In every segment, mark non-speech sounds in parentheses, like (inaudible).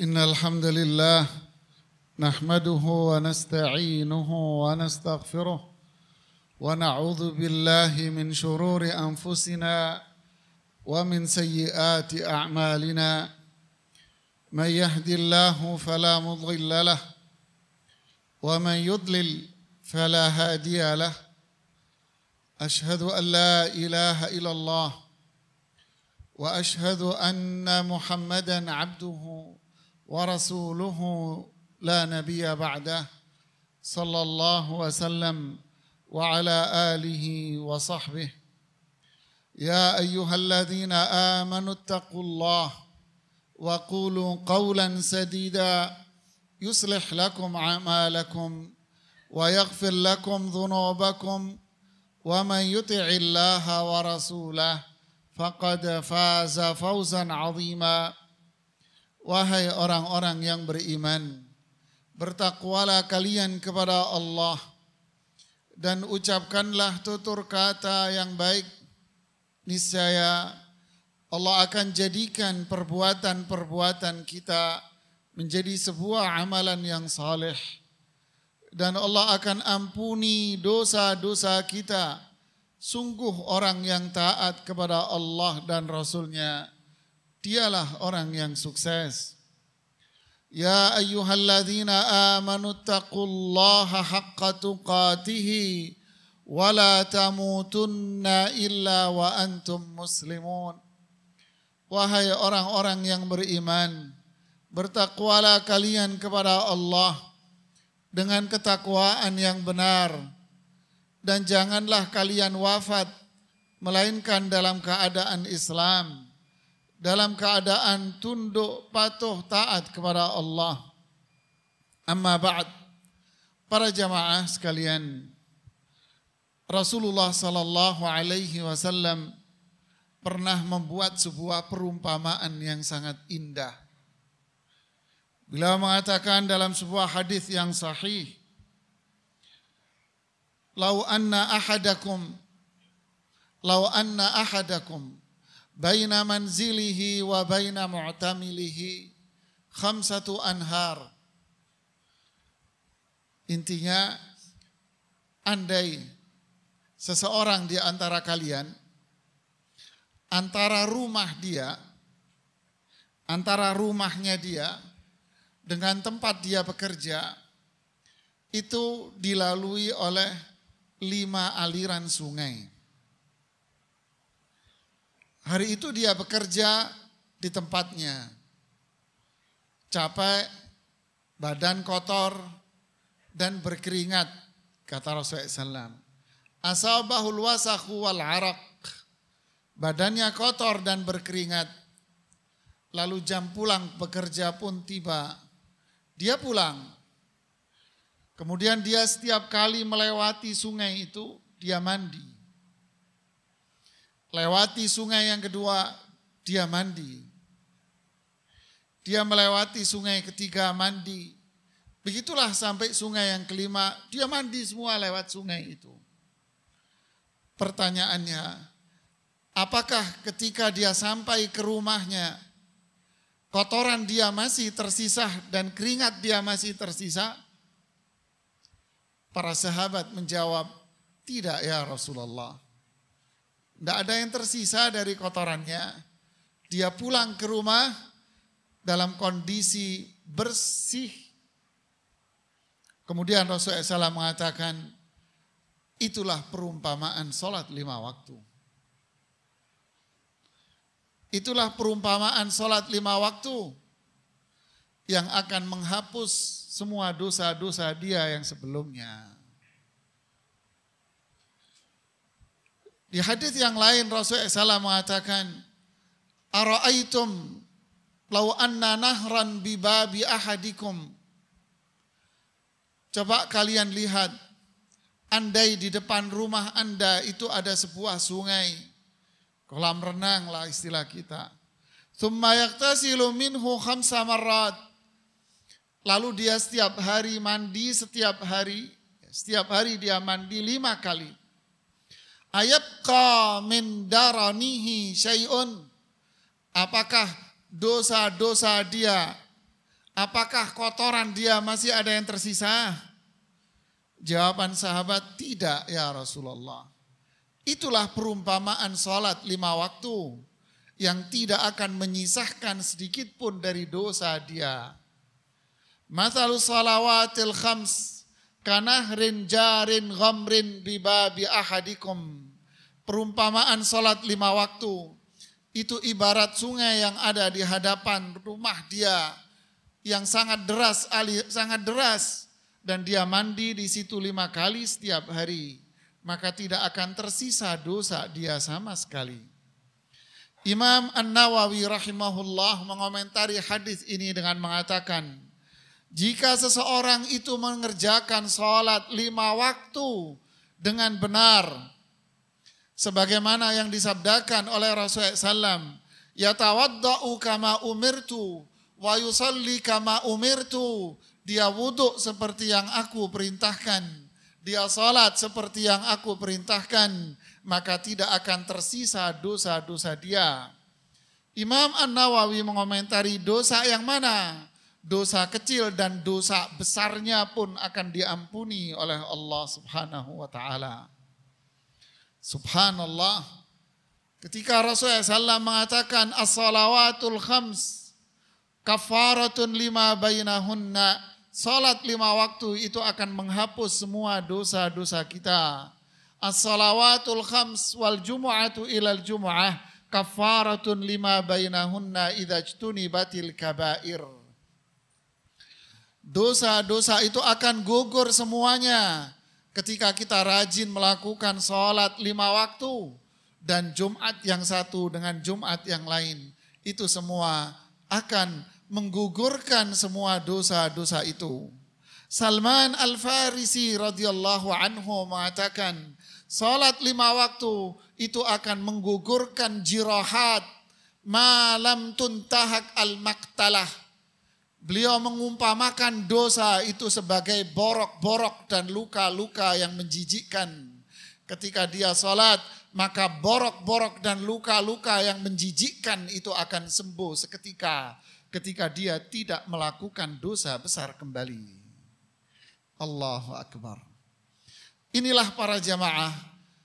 إن الحمد لله نحمده ونستعينه ونستغفره ونعوذ بالله من شرور أنفسنا ومن سيئات أعمالنا من يهد الله فلا مضل له ومن يضلل فلا هادي له أشهد أن لا إله إلا الله وأشهد أن محمدا عبده ورسوله لا نبي بعده صلى الله وسلم وعلى اله وصحبه يا ايها الذين امنوا اتقوا الله وقولوا قولا سديدا يصلح لكم اعمالكم ويغفر لكم ذنوبكم ومن يطع الله ورسوله فقد فاز فوزا عظيما Wahai orang-orang yang beriman, bertakwalah kalian kepada Allah dan ucapkanlah tutur kata yang baik. Niscaya Allah akan jadikan perbuatan-perbuatan kita menjadi sebuah amalan yang saleh. Dan Allah akan ampuni dosa-dosa kita. Sungguh orang yang taat kepada Allah dan Rasulnya nya dialah orang yang sukses. Ya ayyuhalladzina amanu taqullaha haqqa tuqatihi wa la tamutunna illa wa antum muslimun. Wahai orang-orang yang beriman, bertakwalah kalian kepada Allah dengan ketakwaan yang benar dan janganlah kalian wafat melainkan dalam keadaan Islam dalam keadaan tunduk, patuh, taat kepada Allah. Amma ba'd. Para jamaah sekalian, Rasulullah sallallahu alaihi wasallam pernah membuat sebuah perumpamaan yang sangat indah. Beliau mengatakan dalam sebuah hadis yang sahih, "Lau anna ahadakum lau anna ahadakum baina manzilihi wa baina mu'tamilihi khamsatu anhar. Intinya andai seseorang di antara kalian antara rumah dia antara rumahnya dia dengan tempat dia bekerja itu dilalui oleh lima aliran sungai. Hari itu dia bekerja di tempatnya. Capek, badan kotor, dan berkeringat, kata Rasulullah SAW. Asabahul wasaku wal arak. Badannya kotor dan berkeringat. Lalu jam pulang bekerja pun tiba. Dia pulang. Kemudian dia setiap kali melewati sungai itu, dia mandi. Lewati sungai yang kedua, dia mandi. Dia melewati sungai ketiga, mandi. Begitulah sampai sungai yang kelima, dia mandi semua lewat sungai itu. Pertanyaannya, apakah ketika dia sampai ke rumahnya, kotoran dia masih tersisa dan keringat dia masih tersisa? Para sahabat menjawab, tidak ya Rasulullah. Tidak ada yang tersisa dari kotorannya. Dia pulang ke rumah dalam kondisi bersih. Kemudian Rasulullah SAW mengatakan, itulah perumpamaan sholat lima waktu. Itulah perumpamaan sholat lima waktu yang akan menghapus semua dosa-dosa dia yang sebelumnya. Di hadis yang lain Rasulullah SAW mengatakan, Ara'aitum lau anna nahran bibabi ahadikum. Coba kalian lihat, andai di depan rumah anda itu ada sebuah sungai, kolam renang lah istilah kita. Thumma yaktasilu minhu khamsa marrat. Lalu dia setiap hari mandi, setiap hari, setiap hari dia mandi lima kali. Ayabqa min daranihi syai'un. Apakah dosa-dosa dia, apakah kotoran dia masih ada yang tersisa? Jawaban sahabat, tidak ya Rasulullah. Itulah perumpamaan sholat lima waktu yang tidak akan menyisahkan sedikit pun dari dosa dia. Masalus salawatil khams Kanahrin jarin ghamrin bibabi ahadikum. Perumpamaan salat lima waktu. Itu ibarat sungai yang ada di hadapan rumah dia. Yang sangat deras, ali, sangat deras. Dan dia mandi di situ lima kali setiap hari. Maka tidak akan tersisa dosa dia sama sekali. Imam An-Nawawi rahimahullah mengomentari hadis ini dengan mengatakan, jika seseorang itu mengerjakan sholat lima waktu dengan benar, sebagaimana yang disabdakan oleh Rasulullah SAW, yatawadda'u kama umirtu, wa yusalli kama umirtu, dia wudhu seperti yang aku perintahkan, dia sholat seperti yang aku perintahkan, maka tidak akan tersisa dosa-dosa dia. Imam An-Nawawi mengomentari dosa yang mana? dosa kecil dan dosa besarnya pun akan diampuni oleh Allah Subhanahu wa taala. Subhanallah. Ketika Rasulullah SAW mengatakan as-salawatul khams kafaratun lima bainahunna, salat lima waktu itu akan menghapus semua dosa-dosa kita. As-salawatul khams wal jumu'atu ilal jumu'ah kafaratun lima bainahunna idza batil kabair dosa-dosa itu akan gugur semuanya ketika kita rajin melakukan sholat lima waktu dan Jumat yang satu dengan Jumat yang lain. Itu semua akan menggugurkan semua dosa-dosa itu. Salman Al-Farisi radhiyallahu anhu mengatakan, sholat lima waktu itu akan menggugurkan jirahat malam tuntahak al-maktalah Beliau mengumpamakan dosa itu sebagai borok-borok dan luka-luka yang menjijikkan. Ketika dia sholat, maka borok-borok dan luka-luka yang menjijikkan itu akan sembuh seketika. Ketika dia tidak melakukan dosa besar kembali. Allahu Akbar. Inilah para jamaah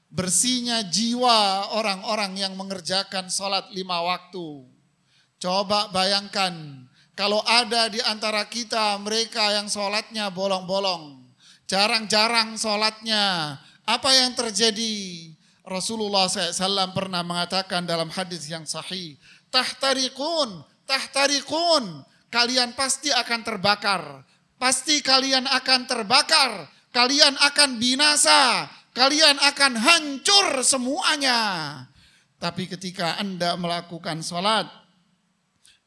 bersihnya jiwa orang-orang yang mengerjakan sholat lima waktu. Coba bayangkan kalau ada di antara kita mereka yang sholatnya bolong-bolong, jarang-jarang sholatnya, apa yang terjadi? Rasulullah SAW pernah mengatakan dalam hadis yang sahih, tahtarikun, tahtarikun, kalian pasti akan terbakar, pasti kalian akan terbakar, kalian akan binasa, kalian akan hancur semuanya. Tapi ketika Anda melakukan sholat,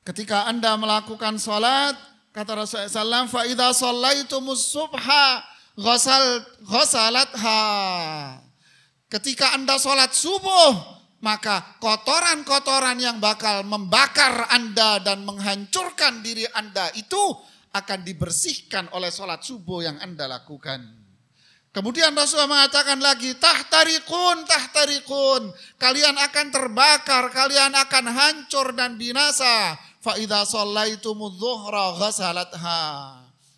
Ketika Anda melakukan sholat, kata Rasulullah SAW, فَإِذَا صَلَّيْتُمُ ghosalat غَسَلَتْهَا Ketika Anda sholat subuh, maka kotoran-kotoran yang bakal membakar Anda dan menghancurkan diri Anda itu akan dibersihkan oleh sholat subuh yang Anda lakukan. Kemudian Rasulullah mengatakan lagi, tahtarikun, tahtarikun. Kalian akan terbakar, kalian akan hancur dan binasa. Fa'idha sholaitumu dhuhra ghasalatha.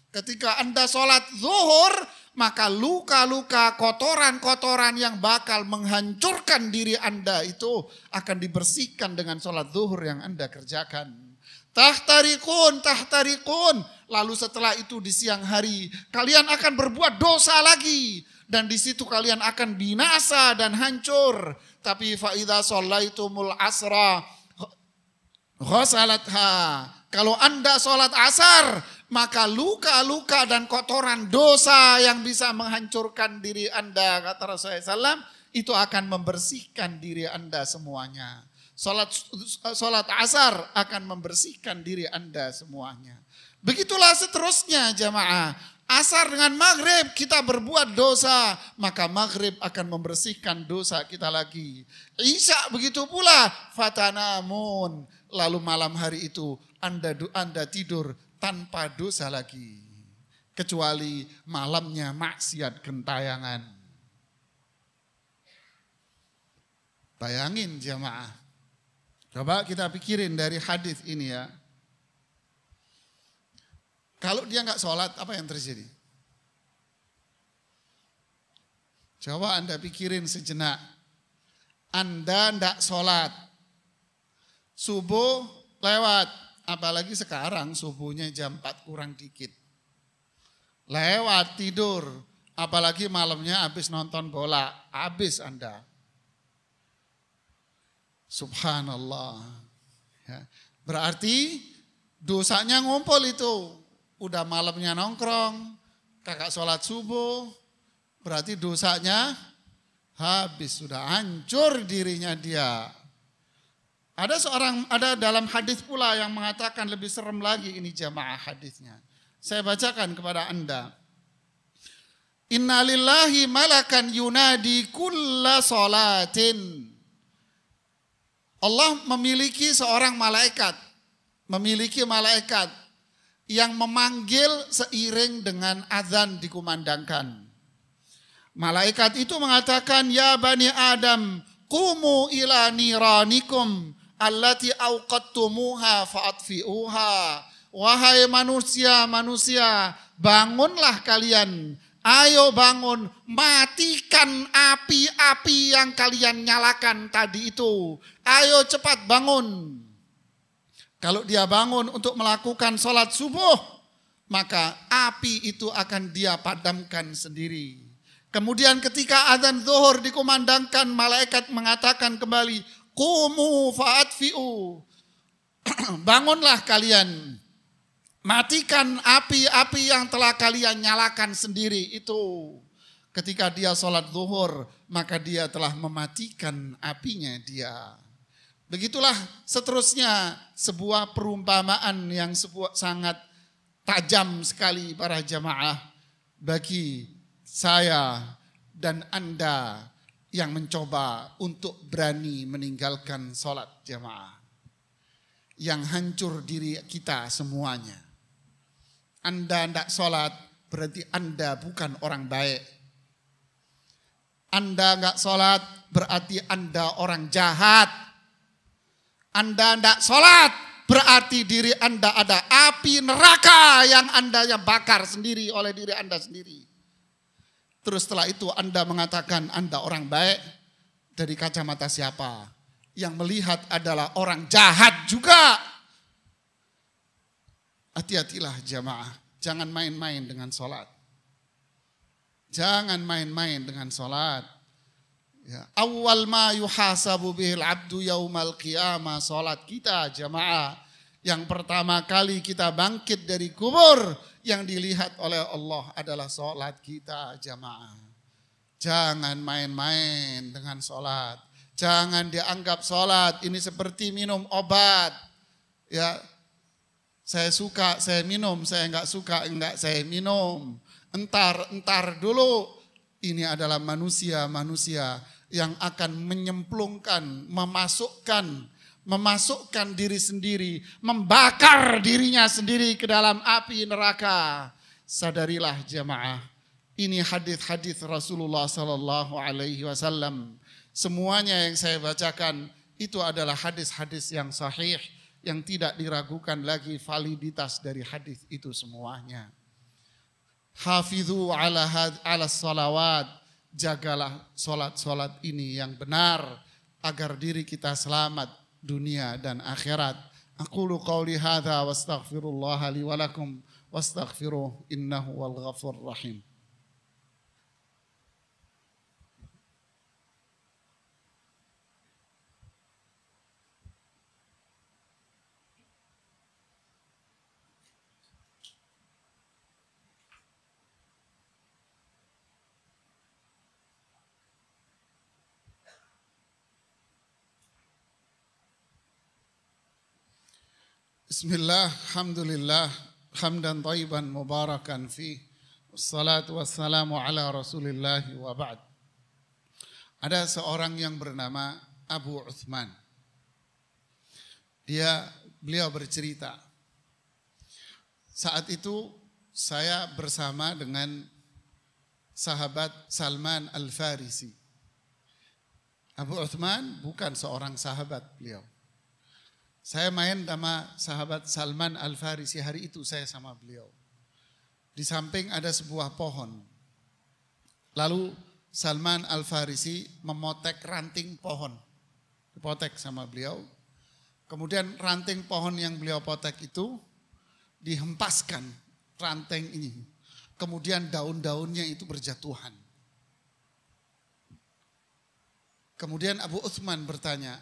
Ketika Anda sholat zuhur, maka luka-luka, kotoran-kotoran yang bakal menghancurkan diri Anda itu akan dibersihkan dengan sholat zuhur yang Anda kerjakan. Tahtarikun, tahtarikun. Lalu setelah itu di siang hari, kalian akan berbuat dosa lagi. Dan di situ kalian akan binasa dan hancur. Tapi faidah fa'idha sholaitumul asra ha. Kalau Anda sholat asar, maka luka-luka dan kotoran dosa yang bisa menghancurkan diri Anda, kata Rasulullah SAW, itu akan membersihkan diri Anda semuanya. Sholat, sholat asar akan membersihkan diri Anda semuanya. Begitulah seterusnya jamaah. Asar dengan maghrib kita berbuat dosa, maka maghrib akan membersihkan dosa kita lagi. Isya begitu pula, fatanamun lalu malam hari itu Anda Anda tidur tanpa dosa lagi. Kecuali malamnya maksiat gentayangan. Bayangin jamaah. Coba kita pikirin dari hadis ini ya. Kalau dia nggak sholat, apa yang terjadi? Coba Anda pikirin sejenak. Anda ndak sholat, subuh lewat. Apalagi sekarang subuhnya jam 4 kurang dikit. Lewat tidur. Apalagi malamnya habis nonton bola. Habis Anda. Subhanallah. Ya. Berarti dosanya ngumpul itu. Udah malamnya nongkrong, kakak sholat subuh, berarti dosanya habis, sudah hancur dirinya dia. Ada seorang ada dalam hadis pula yang mengatakan lebih serem lagi ini jamaah hadisnya. Saya bacakan kepada Anda. Innalillahi malakan yunadi kulla salatin. Allah memiliki seorang malaikat, memiliki malaikat yang memanggil seiring dengan azan dikumandangkan. Malaikat itu mengatakan, "Ya Bani Adam, kumu ila niranikum allati auqattumuha fa'atfi'uha. Wahai manusia-manusia, bangunlah kalian. Ayo bangun, matikan api-api yang kalian nyalakan tadi itu. Ayo cepat bangun. Kalau dia bangun untuk melakukan sholat subuh, maka api itu akan dia padamkan sendiri. Kemudian ketika azan zuhur dikumandangkan, malaikat mengatakan kembali, Kumu faatfi'u. (clears throat) Bangunlah kalian. Matikan api-api yang telah kalian nyalakan sendiri. Itu ketika dia sholat zuhur, maka dia telah mematikan apinya dia. Begitulah seterusnya sebuah perumpamaan yang sebuah, sangat tajam sekali para jamaah bagi saya dan Anda yang mencoba untuk berani meninggalkan sholat jamaah. Yang hancur diri kita semuanya. Anda tidak sholat berarti Anda bukan orang baik. Anda nggak sholat berarti Anda orang jahat. Anda tidak sholat berarti diri Anda ada api neraka yang Anda yang bakar sendiri oleh diri Anda sendiri. Terus setelah itu Anda mengatakan Anda orang baik dari kacamata siapa? Yang melihat adalah orang jahat juga. Hati-hatilah jamaah, jangan main-main dengan sholat. Jangan main-main dengan sholat. Ya. Awal ma yuhasabu bihil abdu yaumal qiyamah. Sholat kita jamaah yang pertama kali kita bangkit dari kubur, yang dilihat oleh Allah adalah sholat kita jamaah. Jangan main-main dengan sholat. Jangan dianggap sholat ini seperti minum obat. Ya, saya suka, saya minum, saya enggak suka, enggak saya minum. Entar, entar dulu. Ini adalah manusia-manusia yang akan menyemplungkan, memasukkan memasukkan diri sendiri, membakar dirinya sendiri ke dalam api neraka. Sadarilah jemaah, ini hadis-hadis Rasulullah Sallallahu Alaihi Wasallam. Semuanya yang saya bacakan itu adalah hadis-hadis yang sahih, yang tidak diragukan lagi validitas dari hadis itu semuanya. Hafidhu ala, ala salawat, jagalah solat-solat ini yang benar agar diri kita selamat dunia dan akhirat. Aku qauli hadza wa astaghfirullah li wa lakum wastaghfiruh innahu wal ghafur rahim. Bismillah, Alhamdulillah, hamdan taiban mubarakan fi Salatu wassalamu ala Rasulillah wa ba'd Ada seorang yang bernama Abu Uthman Dia, beliau bercerita Saat itu saya bersama dengan sahabat Salman Al-Farisi Abu Uthman bukan seorang sahabat beliau saya main sama sahabat Salman Al-Farisi hari itu saya sama beliau. Di samping ada sebuah pohon. Lalu Salman Al-Farisi memotek ranting pohon. Dipotek sama beliau. Kemudian ranting pohon yang beliau potek itu dihempaskan ranting ini. Kemudian daun-daunnya itu berjatuhan. Kemudian Abu Uthman bertanya,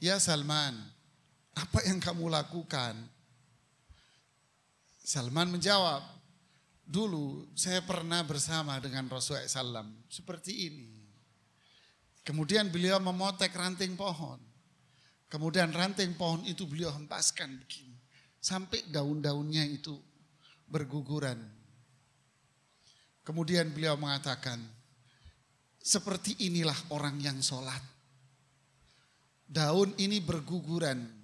"Ya Salman, apa yang kamu lakukan? Salman menjawab, dulu saya pernah bersama dengan Rasulullah SAW seperti ini. Kemudian beliau memotek ranting pohon. Kemudian ranting pohon itu beliau hempaskan begini. Sampai daun-daunnya itu berguguran. Kemudian beliau mengatakan, seperti inilah orang yang sholat. Daun ini berguguran,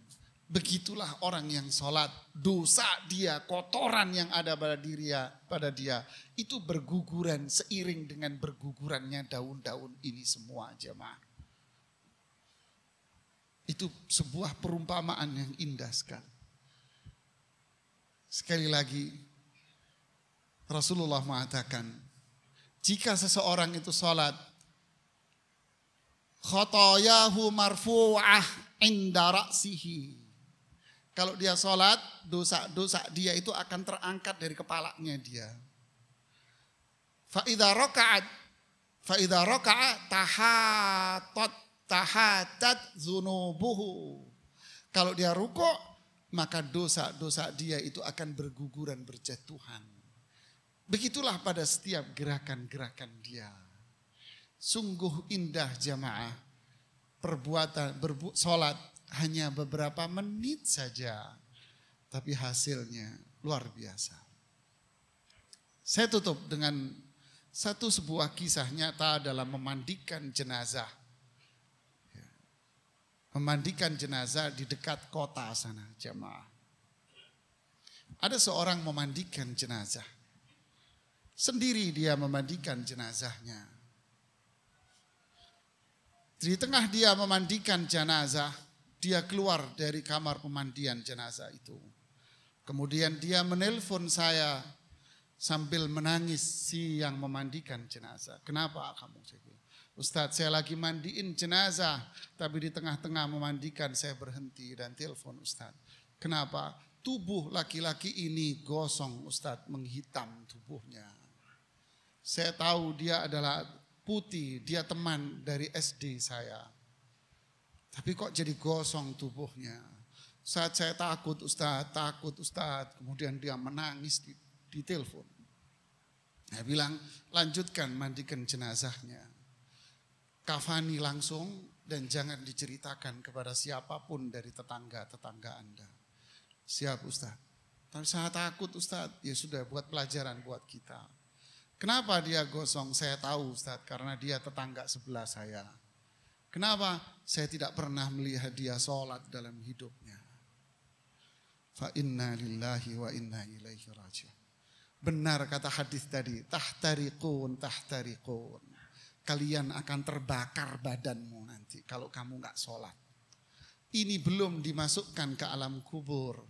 Begitulah orang yang sholat. Dosa dia, kotoran yang ada pada dia, ya, pada dia itu berguguran seiring dengan bergugurannya daun-daun ini semua jemaah. Itu sebuah perumpamaan yang indah sekali. Sekali lagi, Rasulullah mengatakan, jika seseorang itu sholat, khotoyahu marfu'ah inda ra'sihi kalau dia sholat, dosa-dosa dia itu akan terangkat dari kepalanya dia. Fa'idha roka'at, fa'idha rokaat tahatot, tahatat zunubuhu. Kalau dia ruko, maka dosa-dosa dia itu akan berguguran, berjatuhan. Begitulah pada setiap gerakan-gerakan dia. Sungguh indah jamaah. Perbuatan, berbu, sholat, hanya beberapa menit saja, tapi hasilnya luar biasa. Saya tutup dengan satu sebuah kisah nyata dalam memandikan jenazah. Ya. Memandikan jenazah di dekat kota sana jemaah. Ada seorang memandikan jenazah. Sendiri dia memandikan jenazahnya. Di tengah dia memandikan jenazah, dia keluar dari kamar pemandian jenazah itu. Kemudian dia menelpon saya sambil menangis si yang memandikan jenazah. Kenapa kamu? Ustadz saya lagi mandiin jenazah. Tapi di tengah-tengah memandikan saya berhenti dan telepon Ustadz. Kenapa? Tubuh laki-laki ini gosong Ustadz menghitam tubuhnya. Saya tahu dia adalah putih, dia teman dari SD saya. Tapi kok jadi gosong tubuhnya. Saat saya takut Ustadz, takut Ustadz. Kemudian dia menangis di, di telepon. Saya bilang lanjutkan mandikan jenazahnya. Kafani langsung dan jangan diceritakan kepada siapapun dari tetangga-tetangga Anda. Siap Ustadz. Tapi saya takut Ustadz, ya sudah buat pelajaran buat kita. Kenapa dia gosong? Saya tahu Ustadz, karena dia tetangga sebelah saya. Kenapa? Saya tidak pernah melihat dia sholat dalam hidupnya. Fa inna lillahi wa inna ilaihi rajiun. Benar kata hadis tadi, tahtariqun, tahtariqun. Kalian akan terbakar badanmu nanti kalau kamu nggak sholat. Ini belum dimasukkan ke alam kubur.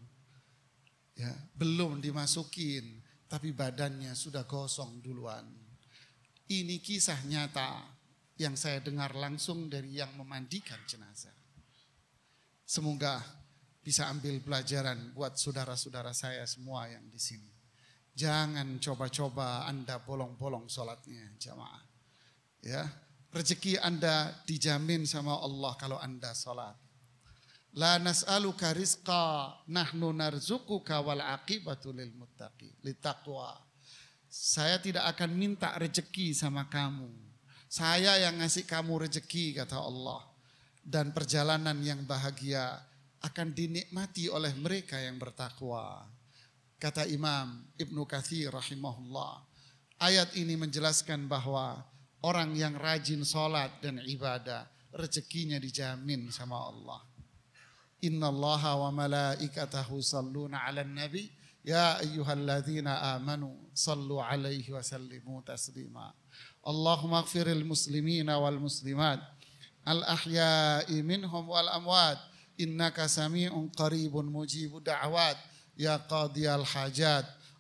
Ya, belum dimasukin, tapi badannya sudah gosong duluan. Ini kisah nyata yang saya dengar langsung dari yang memandikan jenazah. Semoga bisa ambil pelajaran buat saudara-saudara saya semua yang di sini. Jangan coba-coba Anda bolong-bolong sholatnya jamaah. Ya, rezeki Anda dijamin sama Allah kalau Anda sholat. La nas'aluka rizqa nahnu narzukuka wal aqibatu lil muttaqi, litaqwa. Saya tidak akan minta rezeki sama kamu saya yang ngasih kamu rezeki kata Allah. Dan perjalanan yang bahagia akan dinikmati oleh mereka yang bertakwa. Kata Imam Ibnu Katsir rahimahullah. Ayat ini menjelaskan bahwa orang yang rajin sholat dan ibadah rezekinya dijamin sama Allah. Inna Allah wa malaikatahu salluna ala nabi. Ya ayyuhalladzina amanu sallu alaihi wa sallimu taslima. Allahumma gfiril muslimin wal muslimat al ahya'i minhum wal amwat innaka sami'un qaribun mujibud da'wat ya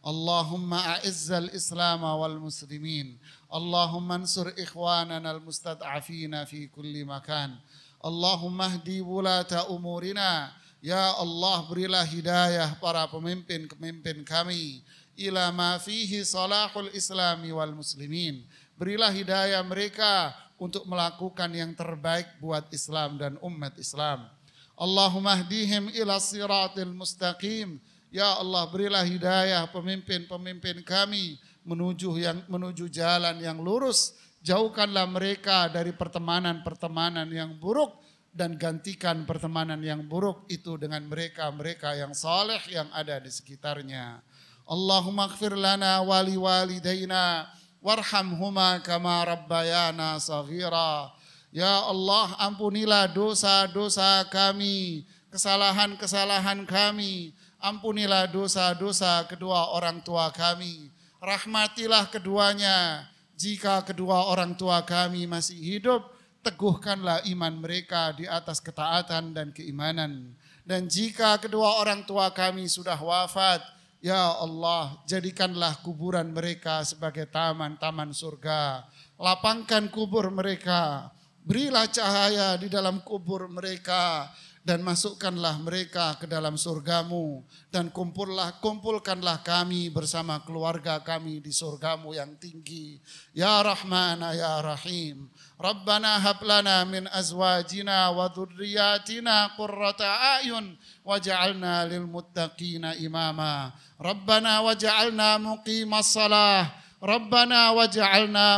اللهم أعز الإسلام والمسلمين اللهم انصر إخواننا المستضعفين في كل مكان اللهم اهدي ولاة أمورنا Ya Allah berilah hidayah para pemimpin-pemimpin kami ila ma fihi salahul islami wal muslimin Berilah hidayah mereka untuk melakukan yang terbaik buat Islam dan umat Islam. Allahumma hdihim ila siratil mustaqim. Ya Allah berilah hidayah pemimpin-pemimpin kami menuju yang menuju jalan yang lurus. Jauhkanlah mereka dari pertemanan-pertemanan yang buruk dan gantikan pertemanan yang buruk itu dengan mereka-mereka yang saleh yang ada di sekitarnya. Allahumma lana wali walidayna warhamhuma kama rabbayana saghira. Ya Allah, ampunilah dosa-dosa kami, kesalahan-kesalahan kami. Ampunilah dosa-dosa kedua orang tua kami. Rahmatilah keduanya. Jika kedua orang tua kami masih hidup, teguhkanlah iman mereka di atas ketaatan dan keimanan. Dan jika kedua orang tua kami sudah wafat, Ya Allah, jadikanlah kuburan mereka sebagai taman-taman surga. Lapangkan kubur mereka. Berilah cahaya di dalam kubur mereka dan masukkanlah mereka ke dalam surgamu dan kumpullah kumpulkanlah kami bersama keluarga kami di surgamu yang tinggi ya rahman ya rahim rabbana hab lana min azwajina wa dhurriyyatina qurrata a'yun waj'alna lil muttaqina imama rabbana waj'alna muqimas salah Rabbana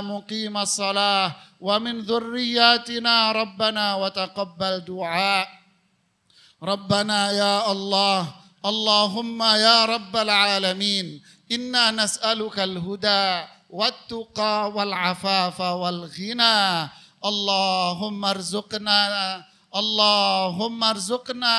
muqimas salah wa min ومن Rabbana wa taqabbal du'a. ربنا يا الله اللهم يا رب العالمين انا نسالك الهدى والتقى والعفاف والغنى اللهم ارزقنا اللهم ارزقنا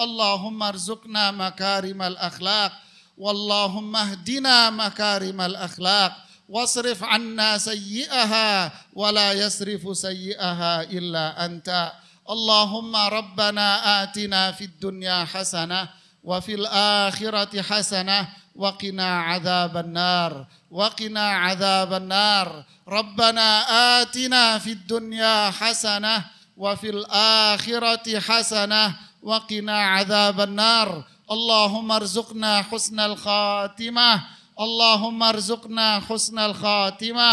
اللهم ارزقنا مكارم الاخلاق واللهم اهدنا مكارم الاخلاق واصرف عنا سيئها ولا يصرف سيئها الا انت اللهم ربنا آتنا في الدنيا حسنة وفي الآخرة حسنة وقنا عذاب النار وقنا عذاب النار ربنا آتنا في الدنيا حسنة وفي الآخرة حسنة وقنا عذاب النار اللهم ارزقنا حسن الخاتمة اللهم ارزقنا حسن الخاتمة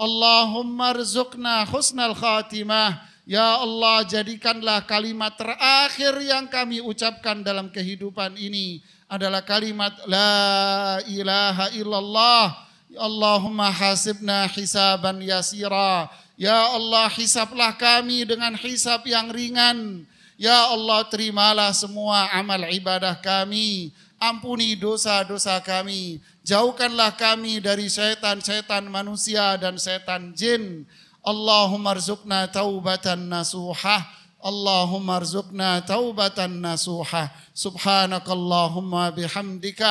اللهم ارزقنا حسن الخاتمة Ya Allah, jadikanlah kalimat terakhir yang kami ucapkan dalam kehidupan ini adalah kalimat La ilaha illallah. Ya Allahumma hasibna hisaban yasira. Ya Allah, hisaplah kami dengan hisab yang ringan. Ya Allah, terimalah semua amal ibadah kami. Ampuni dosa-dosa kami. Jauhkanlah kami dari setan-setan manusia dan setan jin. اللهم ارزقنا توبة نصوحة اللهم ارزقنا توبة نصوحة سبحانك اللهم بحمدك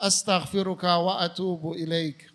أستغفرك وأتوب إليك